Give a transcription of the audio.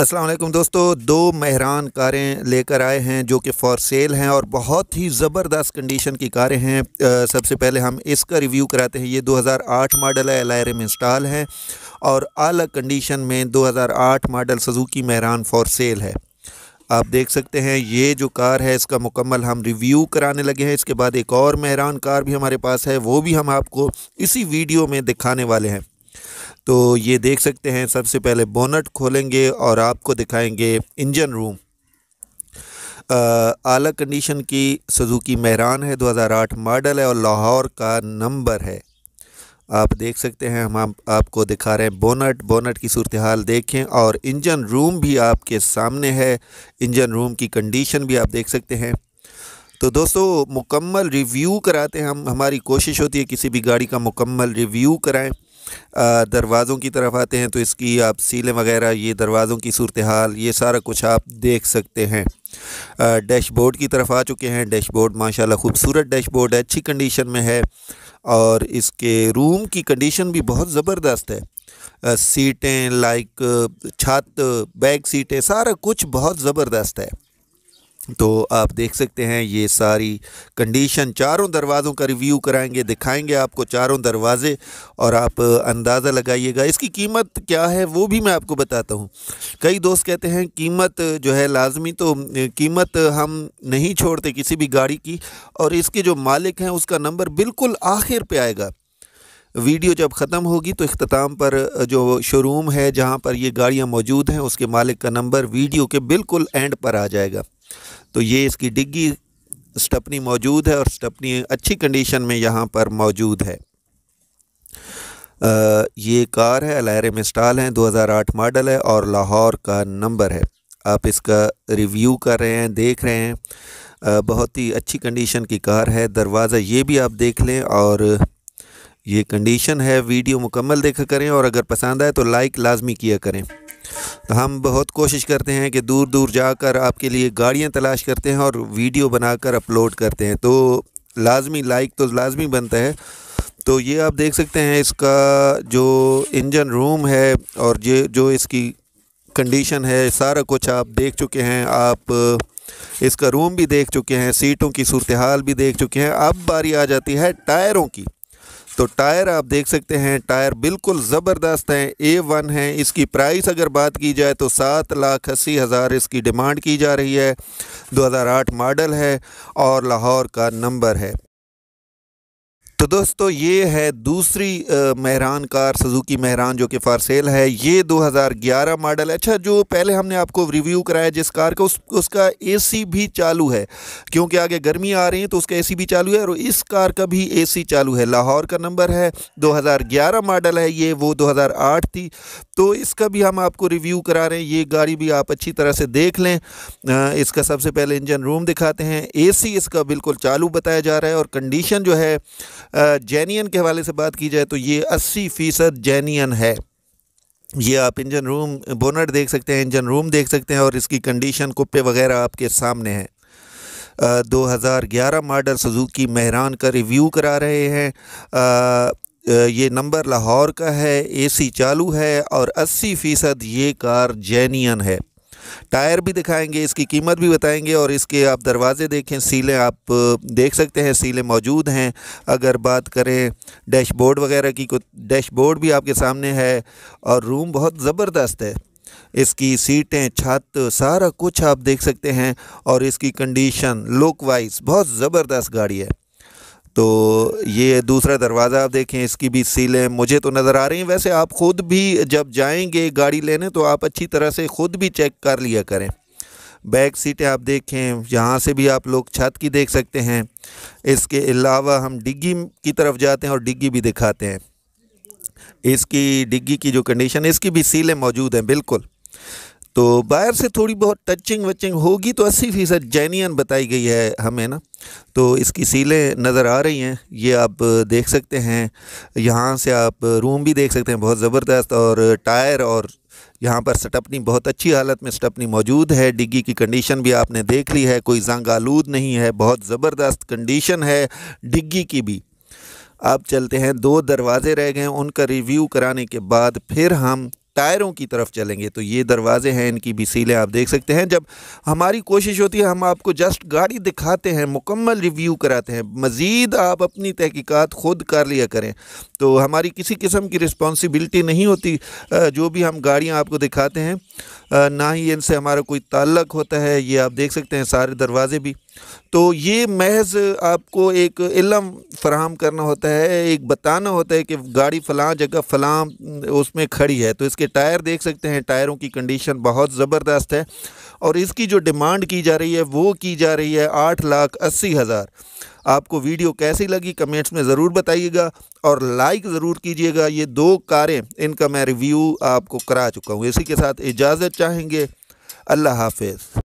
असलम दोस्तों दो महरान कारें लेकर आए हैं जो कि फ़ॉर सेल हैं और बहुत ही ज़बरदस्त कंडीशन की कारें हैं सबसे पहले हम इसका रिव्यू कराते हैं ये 2008 मॉडल है एलायर में इंस्टॉल है और अलग कंडीशन में 2008 model Suzuki Mehran for sale है आप देख सकते हैं ये जो कार है इसका मुकम्मल हम रिव्यू कराने लगे हैं इसके बाद एक और महरान कार भी हमारे पास है वो भी हम आपको इसी वीडियो में दिखाने वाले हैं तो ये देख सकते हैं सबसे पहले बोनट खोलेंगे और आपको दिखाएंगे इंजन रूम आला कंडीशन की सुजुकी महरान है 2008 मॉडल है और लाहौर का नंबर है आप देख सकते हैं हम आप, आपको दिखा रहे हैं बोनट बोनट की सूरत हाल देखें और इंजन रूम भी आपके सामने है इंजन रूम की कंडीशन भी आप देख सकते हैं तो दोस्तों मुकम्मल रिव्यू कराते हैं हम हमारी कोशिश होती है किसी भी गाड़ी का मुकम्मल रिव्यू कराएं दरवाज़ों की तरफ आते हैं तो इसकी आप सीलें वगैरह ये दरवाज़ों की सूरत हाल ये सारा कुछ आप देख सकते हैं डैशबोर्ड की तरफ आ चुके हैं डैशबोर्ड माशाल्लाह खूबसूरत डैशबोर्ड है अच्छी कंडीशन में है और इसके रूम की कंडीशन भी बहुत ज़बरदस्त है सीटें लाइक छत बैक सीटें सारा कुछ बहुत ज़बरदस्त है तो आप देख सकते हैं ये सारी कंडीशन चारों दरवाज़ों का रिव्यू कराएंगे दिखाएंगे आपको चारों दरवाज़े और आप अंदाज़ा लगाइएगा इसकी कीमत क्या है वो भी मैं आपको बताता हूँ कई दोस्त कहते हैं कीमत जो है लाजमी तो कीमत हम नहीं छोड़ते किसी भी गाड़ी की और इसके जो मालिक हैं उसका नंबर बिल्कुल आखिर पर आएगा वीडियो जब ख़त्म होगी तो अख्ताम पर जो शोरूम है जहाँ पर ये गाड़ियाँ मौजूद हैं उसके मालिक का नंबर वीडियो के बिल्कुल एंड पर आ जाएगा तो ये इसकी डिग्गी स्टपनी मौजूद है और स्टपनी अच्छी कंडीशन में यहाँ पर मौजूद है आ, ये कार है अलहरे में स्टाल हैं 2008 मॉडल है और लाहौर का नंबर है आप इसका रिव्यू कर रहे हैं देख रहे हैं आ, बहुत ही अच्छी कंडीशन की कार है दरवाज़ा ये भी आप देख लें और ये कंडीशन है वीडियो मुकम्मल देखा करें और अगर पसंद आए तो लाइक लाजमी किया करें तो हम बहुत कोशिश करते हैं कि दूर दूर जाकर आपके लिए गाड़ियाँ तलाश करते हैं और वीडियो बनाकर अपलोड करते हैं तो लाजमी लाइक तो लाजमी बनता है तो ये आप देख सकते हैं इसका जो इंजन रूम है और ये जो इसकी कंडीशन है सारा कुछ आप देख चुके हैं आप इसका रूम भी देख चुके हैं सीटों की सूरत हाल भी देख चुके हैं अब बारी आ जाती है टायरों की तो टायर आप देख सकते हैं टायर बिल्कुल ज़बरदस्त हैं ए वन है इसकी प्राइस अगर बात की जाए तो सात लाख अस्सी हज़ार इसकी डिमांड की जा रही है 2008 मॉडल है और लाहौर का नंबर है तो दोस्तों ये है दूसरी महरान कार सुजुकी महरान जो कि फार सेल है ये 2011 मॉडल है अच्छा जो पहले हमने आपको रिव्यू कराया जिस कार का उस उसका एसी भी चालू है क्योंकि आगे गर्मी आ रही है तो उसका एसी भी चालू है और इस कार का भी एसी चालू है लाहौर का नंबर है 2011 मॉडल है ये वो 2008 थी तो इसका भी हम आपको रिव्यू करा रहे हैं ये गाड़ी भी आप अच्छी तरह से देख लें इसका सबसे पहले इंजन रूम दिखाते हैं ए इसका बिल्कुल चालू बताया जा रहा है और कंडीशन जो है जैनियन के हवाले से बात की जाए तो ये अस्सी फ़ीसद जैनियन है ये आप इंजन रूम बोनट देख सकते हैं इंजन रूम देख सकते हैं और इसकी कंडीशन कुप्पे वगैरह आपके सामने हैं दो हज़ार ग्यारह मॉडल सुजुकी मेहरान का रिव्यू करा रहे हैं ये नंबर लाहौर का है एसी चालू है और अस्सी फ़ीसद ये कार जैनियन है टायर भी दिखाएंगे इसकी कीमत भी बताएंगे और इसके आप दरवाज़े देखें सीलें आप देख सकते हैं सीलें मौजूद हैं अगर बात करें डैशबोर्ड वगैरह की डैशबोर्ड भी आपके सामने है और रूम बहुत ज़बरदस्त है इसकी सीटें छत सारा कुछ आप देख सकते हैं और इसकी कंडीशन लुक वाइज बहुत ज़बरदस्त गाड़ी है तो ये दूसरा दरवाज़ा आप देखें इसकी भी सीलें मुझे तो नज़र आ रही हैं वैसे आप ख़ुद भी जब जाएंगे गाड़ी लेने तो आप अच्छी तरह से ख़ुद भी चेक कर लिया करें बैक सीटें आप देखें यहाँ से भी आप लोग छत की देख सकते हैं इसके अलावा हम डिग्गी की तरफ जाते हैं और डिग्गी भी दिखाते हैं इसकी डिग्गी की जो कंडीशन है इसकी भी सीलें मौजूद हैं बिल्कुल तो बाहर से थोड़ी बहुत टचिंग वचिंग होगी तो अस्सी फ़ीसद जैनियन बताई गई है हमें ना तो इसकी सीलें नज़र आ रही हैं ये आप देख सकते हैं यहाँ से आप रूम भी देख सकते हैं बहुत ज़बरदस्त और टायर और यहाँ पर स्टपनी बहुत अच्छी हालत में स्टपनी मौजूद है डिग्गी की कंडीशन भी आपने देख ली है कोई जंग आलूद नहीं है बहुत ज़बरदस्त कंडीशन है डिग्गी की भी आप चलते हैं दो दरवाज़े रह गए उनका रिव्यू कराने के बाद फिर हम टायरों की तरफ चलेंगे तो ये दरवाजे हैं इनकी भी सीलें आप देख सकते हैं जब हमारी कोशिश होती है हम आपको जस्ट गाड़ी दिखाते हैं मुकम्मल रिव्यू कराते हैं मज़ीद आप अपनी तहकीकात खुद कर लिया करें तो हमारी किसी किस्म की रिस्पॉन्सिबिलिटी नहीं होती जो भी हम गाड़ियाँ आपको दिखाते हैं ना ही इनसे हमारा कोई ताल्लक होता है ये आप देख सकते हैं सारे दरवाजे भी तो ये महज आपको एक इलम फ्राहम करना होता है एक बताना होता है कि गाड़ी फ़लाँ जगह फलां उसमें खड़ी है तो इसके टायर देख सकते हैं टायरों की कंडीशन बहुत ज़बरदस्त है और इसकी जो डिमांड की जा रही है वो की जा रही है आठ लाख अस्सी हज़ार आपको वीडियो कैसी लगी कमेंट्स में ज़रूर बताइएगा और लाइक ज़रूर कीजिएगा ये दो कारें इनका मैं रिव्यू आपको करा चुका हूँ इसी के साथ इजाज़त चाहेंगे अल्लाह हाफिज़